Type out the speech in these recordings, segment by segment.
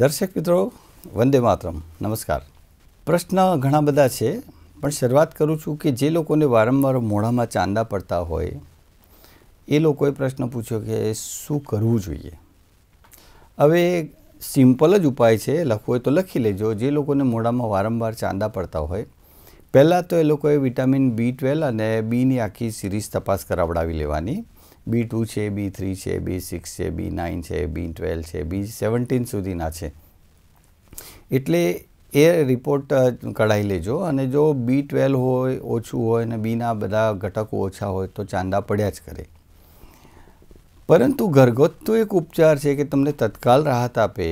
દર્શક મિત્રો વંદે માતરમ નમસ્કાર પ્રશ્ન ઘણા બધા છે પણ શરૂઆત કરું છું કે જે લોકોને વારંવાર મોઢામાં ચાંદા પડતા હોય એ લોકોએ પ્રશ્ન પૂછ્યો કે શું કરવું જોઈએ હવે સિમ્પલ જ ઉપાય છે લખવો હોય તો લખી લેજો જે લોકોને મોઢામાં વારંવાર ચાંદા પડતા હોય પહેલાં તો એ લોકોએ વિટામિન બી ટ્વેલ્વ અને બીની આખી સિરીઝ તપાસ કરાવડાવી લેવાની બી ટુ છે બી થ્રી છે બી સિક્સ છે બી નાઇન છે બી ટ્વેલ્વ છે બી સેવન્ટીન સુધીના છે એટલે એ રિપોર્ટ કઢાવી લેજો અને જો બી ટ્વેલ્વ હોય ઓછું હોય અને બીના બધા ઘટકો ઓછા હોય તો ચાંદા પડ્યા જ કરે પરંતુ ઘરગથ્થુ એક ઉપચાર છે કે તમને તત્કાલ રાહત આપે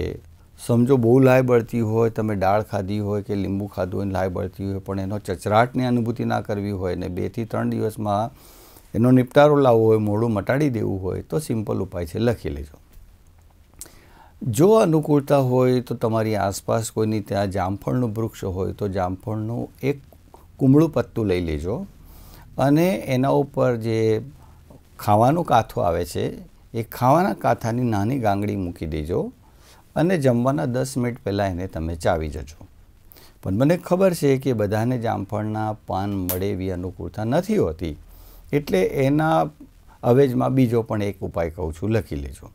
સમજો બહુ લાય બળતી હોય તમે દાળ ખાધી હોય કે લીંબુ ખાધું હોય લાય બળતી હોય પણ એનો ચચરાટની અનુભૂતિ ના કરવી હોય ને બેથી ત્રણ દિવસમાં એનો નિપટારો લાવવો હોય મોડું મટાડી દેવું હોય તો સિમ્પલ ઉપાય છે લખી લેજો જો અનુકૂળતા હોય તો તમારી આસપાસ કોઈની ત્યાં જામફળનું વૃક્ષ હોય તો જામફળનું એક કુમળું પત્તું લઈ લેજો અને એના ઉપર જે ખાવાનું કાથો આવે છે એ ખાવાના કાથાની નાની ગાંગડી મૂકી દેજો અને જમવાના દસ મિનિટ પહેલાં એને તમે ચાવી જજો પણ મને ખબર છે કે બધાને જામફળના પાન મળે એવી અનુકૂળતા નથી હોતી એટલે એના અવેજમાં બીજો પણ એક ઉપાય કહું છું લખી લેજો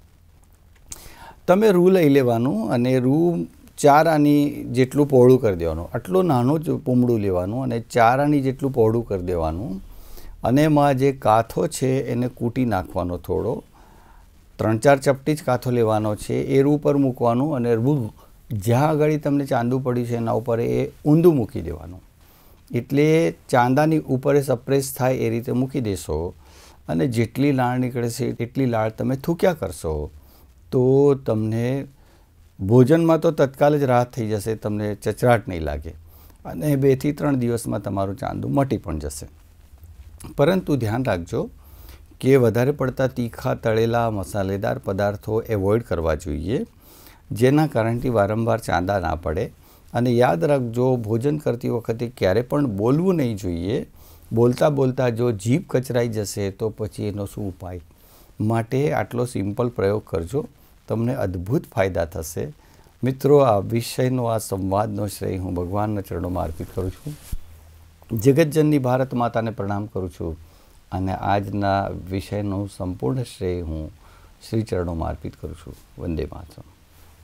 તમે રૂ લઈ લેવાનું અને રૂ ચાર આની જેટલું પહોળું કરી દેવાનું આટલું નાનું જ પૂમડું લેવાનું અને ચાર આની જેટલું પહોળું કરી દેવાનું અને એમાં જે કાથો છે એને કૂટી નાખવાનો થોડો ત્રણ ચાર ચપટી જ કાથો લેવાનો છે એ રૂ પર મૂકવાનું અને રૂ જ્યાં આગળ તમને ચાંદું પડ્યું છે એના ઉપર એ ઊંધું મૂકી દેવાનું એટલે ચાંદાની ઉપર સપ્રેસ થાય એ રીતે મૂકી દેશો અને જેટલી લાળ નીકળે છે એટલી લાળ તમે થૂક્યા કરશો તો તમને ભોજનમાં તો તત્કાલ જ રાહત થઈ જશે તમને ચચરાટ નહીં લાગે અને બેથી ત્રણ દિવસમાં તમારું ચાંદું મટી પણ જશે પરંતુ ધ્યાન રાખજો કે વધારે પડતા તીખા તળેલા મસાલેદાર પદાર્થો એવોઇડ કરવા જોઈએ જેના કારણથી વારંવાર ચાંદા ના પડે અને યાદ રાખજો ભોજન કરતી વખતે ક્યારે પણ બોલવું નહીં જોઈએ બોલતા બોલતા જો જીભ કચરાઈ જશે તો પછી એનો શું ઉપાય માટે આટલો સિમ્પલ પ્રયોગ કરજો તમને અદ્ભુત ફાયદા થશે મિત્રો આ વિષયનો આ સંવાદનો શ્રેય હું ભગવાનના ચરણોમાં અર્પિત કરું છું જગતજનની ભારત માતાને પ્રણામ કરું છું અને આજના વિષયનો સંપૂર્ણ શ્રેય હું શ્રી ચરણોમાં અર્પિત કરું છું વંદે માતરમ